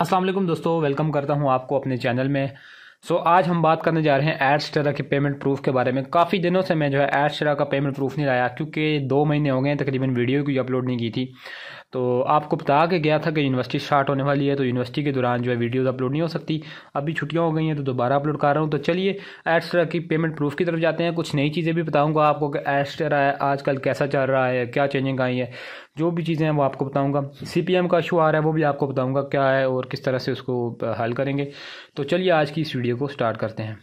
असलम दोस्तों वेलकम करता हूँ आपको अपने चैनल में सो so, आज हम बात करने जा रहे हैं एड्स टेरा के पेमेंट प्रूफ के बारे में काफ़ी दिनों से मैं जो है एड्स टेरा का पेमेंट प्रूफ नहीं लाया क्योंकि दो महीने हो गए हैं तकरीबन वीडियो की अपलोड नहीं की थी तो आपको बता के गया था कि यूनिवर्सिटी स्टार्ट होने वाली है तो यूनिवर्सिटी के दौरान जो है वीडियोज़ अपलोड नहीं हो सकती अभी छुट्टियाँ हो गई हैं तो दोबारा अपलोड कर रहा हूँ तो चलिए एडस्ट्रा की पेमेंट प्रूफ की तरफ जाते हैं कुछ नई चीज़ें भी बताऊँगा आपको कि एडस्ट्रा आजकल कैसा चल रहा है क्या चेंजिंग आई है जो भी चीज़ें हैं वो आपको बताऊँगा सी का इशू आ रहा है वो भी आपको बताऊँगा क्या है और किस तरह से उसको हल करेंगे तो चलिए आज की इस वीडियो को स्टार्ट करते हैं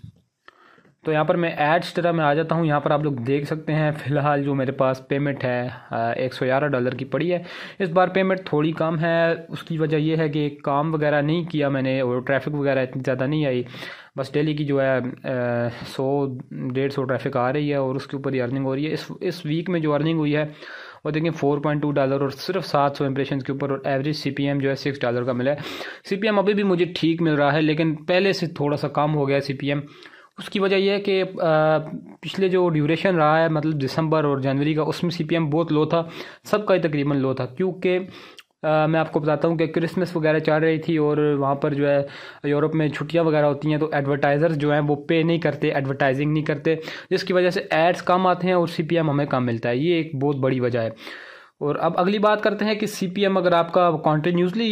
तो यहाँ पर मैं एड्स तरह में आ जाता हूँ यहाँ पर आप लोग देख सकते हैं फ़िलहाल जो मेरे पास पेमेंट है एक सौ ग्यारह डॉलर की पड़ी है इस बार पेमेंट थोड़ी कम है उसकी वजह यह है कि काम वगैरह नहीं किया मैंने और ट्रैफिक वगैरह इतनी ज़्यादा नहीं आई बस डेली की जो है सौ डेढ़ सौ ट्रैफिक आ रही है और उसके ऊपर ही अर्निंग हो रही है इस इस वीक में जो अर्निंग हुई है वो देखें फोर पॉइंट टू डॉलर और सिर्फ सात सौ इंप्रेशन के ऊपर और एवरेज सी पी एम जो है सिक्स डॉलर का मिला है सी पी एम अभी भी मुझे ठीक मिल रहा है लेकिन पहले से थोड़ा सा कम हो गया सी पी एम उसकी वजह यह है कि पिछले जो ड्यूरेशन रहा है मतलब दिसंबर और जनवरी का उसमें सी बहुत लो था सबका ही तकरीबन लो था क्योंकि मैं आपको बताता हूँ कि क्रिसमस वगैरह चल रही थी और वहाँ पर जो है यूरोप में छुट्टियाँ वगैरह होती हैं तो एडवर्टाइज़र्स जो हैं वो पे नहीं करते एडवर्टाइजिंग नहीं करते जिसकी वजह से एड्स कम आते हैं और सी हमें कम मिलता है ये एक बहुत बड़ी वजह है और अब अगली बात करते हैं कि सी अगर आपका कॉन्टीन्यूसली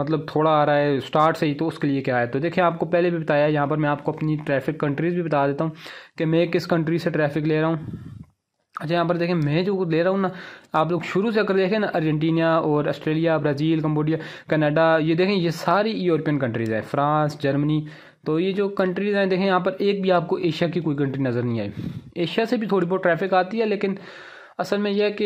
मतलब थोड़ा आ रहा है स्टार्ट से ही तो उसके लिए क्या है तो देखिए आपको पहले भी बताया यहाँ पर मैं आपको अपनी ट्रैफिक कंट्रीज़ भी बता देता हूँ कि मैं किस कंट्री से ट्रैफिक ले रहा हूँ अच्छा यहाँ पर देखें मैं जो ले रहा हूँ ना आप लोग शुरू से अगर देखें ना अर्जेंटीना और ऑस्ट्रेलिया ब्राज़ील कम्बोडिया कनाडा ये देखें ये सारी यूरोपियन कंट्रीज़ हैं फ्रांस जर्मनी तो ये जो कंट्रीज़ हैं देखें यहाँ पर एक भी आपको एशिया की कोई कंट्री नज़र नहीं आई एशिया से भी थोड़ी बहुत ट्रैफिक आती है लेकिन असल में यह है कि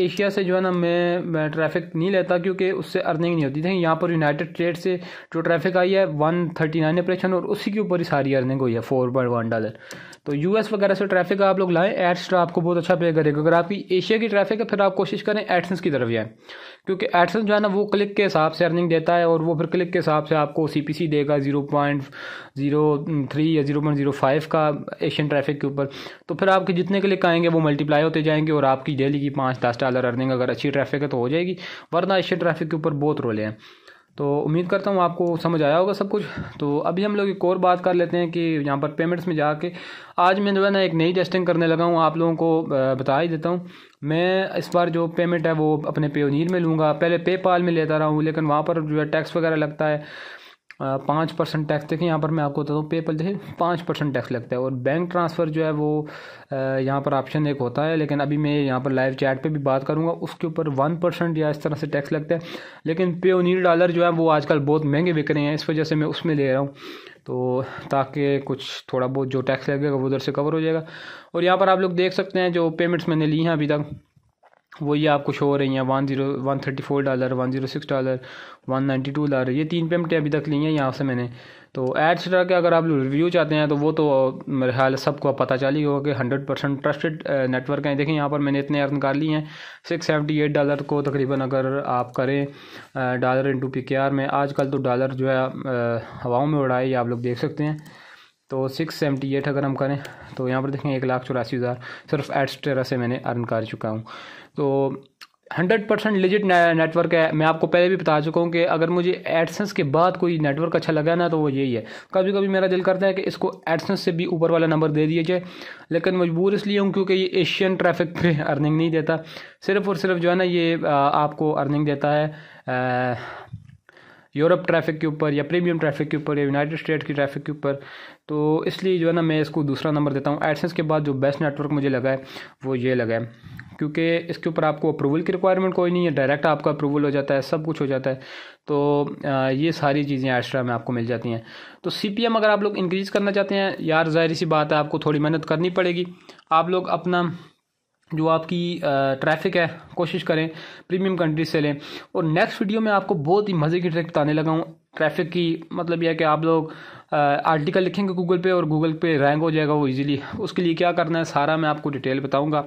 एशिया से जो है ना मैं, ट्रैफिक नहीं लेता क्योंकि उससे अर्निंग नहीं होती देखिए यहाँ पर यूनाइटेड स्टेट से जो ट्रैफिक आई है वन थर्टी नाइन ऑपरेशन और उसी के ऊपर ही सारी अर्निंग हुई है फोर पॉइंट वन डॉलर तो एस वगैरह से ट्रैफिक आप लोग लाएँ एड्सट्रा आपको बहुत अच्छा पे करेगा अगर आपकी एशिया की ट्रैफिक है फिर आप कोशिश करें एडसन्स की तरफ जाएँ क्योंकि एडसन्स जो है ना वो क्लिक के हिसाब से अर्निंग देता है और वो फिर क्लिक के हिसाब से आपको सी पी सी देगा ज़ीरो पॉइंट ज़ीरो थ्री या ज़ीरो पॉइंट ज़ीरो फाइव का एशियन ट्रैफिक के ऊपर तो फिर आपके जितने क्लिक आएंगे वो मल्टीप्लाई होते जाएंगे और आपकी डेली की पाँच दस डॉलर अर्निंग अगर अच्छी ट्रैफिक है तो हो जाएगी वरना अच्छे ट्रैफिक के ऊपर बहुत रोले हैं तो उम्मीद करता हूँ आपको समझ आया होगा सब कुछ तो अभी हम लोग एक और बात कर लेते हैं कि यहाँ पर पेमेंट्स में जाके आज मैं जो है ना एक नई टेस्टिंग करने लगा हूँ आप लोगों को बता ही देता हूँ मैं इस बार जो पेमेंट है वो अपने पेयोनीर में लूँगा पहले पेपाल में लेता रहा हूँ लेकिन वहाँ पर जो है टैक्स वगैरह लगता है पाँच परसेंट टैक्स देखें यहाँ पर मैं आपको बता दूँ पेपल देखिए पाँच परसेंट टैक्स लगता है और बैंक ट्रांसफ़र जो है वो यहाँ पर ऑप्शन एक होता है लेकिन अभी मैं यहाँ पर लाइव चैट पे भी बात करूँगा उसके ऊपर वन परसेंट या इस तरह से टैक्स लगता है लेकिन पेओनीर डॉलर जो है वो आजकल बहुत महंगे बिक रहे हैं इस वजह से मैं उसमें ले रहा हूँ तो ताकि कुछ थोड़ा बहुत जो टैक्स लगेगा वो उधर से कवर हो जाएगा और यहाँ पर आप लोग देख सकते हैं जो पेमेंट्स मैंने ली हैं अभी तक वो ये आपको शो हो रही हैं one zero one thirty four dollar one zero six dollar one ninety two dollar ये तीन पेमेंटें अभी तक ली हैं यहाँ से मैंने तो एड्स स्टार के अगर आप रिव्यू चाहते हैं तो वो तो मेरे ख्याल सबको पता चली होगा कि हंड्रेड परसेंट ट्रस्टेड नेटवर्क हैं देखें यहाँ पर मैंने इतने अर्न कर लिए हैं सिक्स सेवेंटी एट डॉलर को तकरीबन अगर आप करें dollar into P K R में आजकल तो डॉलर जो है हवाओं में उड़ाए ये आप लोग देख सकते हैं तो सिक्स सेवेंटी एट अगर हम करें तो यहाँ पर देखें एक लाख चौरासी हज़ार सिर्फ एड्स टेरा से मैंने अर्न कर चुका हूँ तो हंड्रेड परसेंट लिजिट नेटवर्क है मैं आपको पहले भी बता चुका हूँ कि अगर मुझे एडसेंस के बाद कोई नेटवर्क अच्छा लगा ना तो वो यही है कभी कभी मेरा दिल करता है कि इसको एडसेंस से भी ऊपर वाला नंबर दे दिया जाए लेकिन मजबूर इसलिए हूँ क्योंकि ये एशियन ट्रैफिक पे अर्निंग नहीं देता सिर्फ और सिर्फ जो है ना ये आपको अर्निंग देता है यूरोप ट्रैफिक के ऊपर या प्रीमियम ट्रैफिक के ऊपर या यूनाइटेड स्टेट की ट्रैफिक के ऊपर तो इसलिए जो है ना मैं इसको दूसरा नंबर देता हूँ एडसेंस के बाद जो बेस्ट नेटवर्क मुझे लगा है वो ये लगा है क्योंकि इसके ऊपर आपको अप्रूवल की रिक्वायरमेंट कोई नहीं है डायरेक्ट आपका अप्रूवल हो जाता है सब कुछ हो जाता है तो ये सारी चीज़ें एक्स्ट्रा में आपको मिल जाती हैं तो सी अगर आप लोग इंक्रीज़ करना चाहते हैं यार जाहिर सी बात है आपको थोड़ी मेहनत करनी पड़ेगी आप लोग अपना जो आपकी ट्रैफिक है कोशिश करें प्रीमियम कंट्री से लें और नेक्स्ट वीडियो में आपको बहुत ही मज़े की ट्रिक बताने लगा हूँ ट्रैफिक की मतलब यह है कि आप लोग आर्टिकल लिखेंगे गूगल पे और गूगल पे रैंक हो जाएगा वो इजीली उसके लिए क्या करना है सारा मैं आपको डिटेल बताऊंगा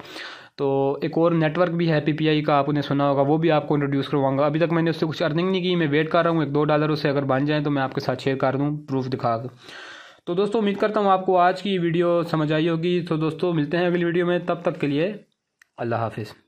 तो एक और नेटवर्क भी है पीपीआई का आपने सुना होगा वो भी आपको इंट्रोड्यूस करवाऊंगा अभी तक मैंने उससे कुछ अर्निंग नहीं की मैं वेट कर रहा हूँ एक दो डॉलर उससे अगर बन जाए तो मैं आपके साथ शेयर कर दूँ प्रूफ दिखा दूँ तो दोस्तों उम्मीद करता हूँ आपको आज की वीडियो समझ आई होगी तो दोस्तों मिलते हैं अगली वीडियो में तब तक के लिए अल्लाह हाफिज़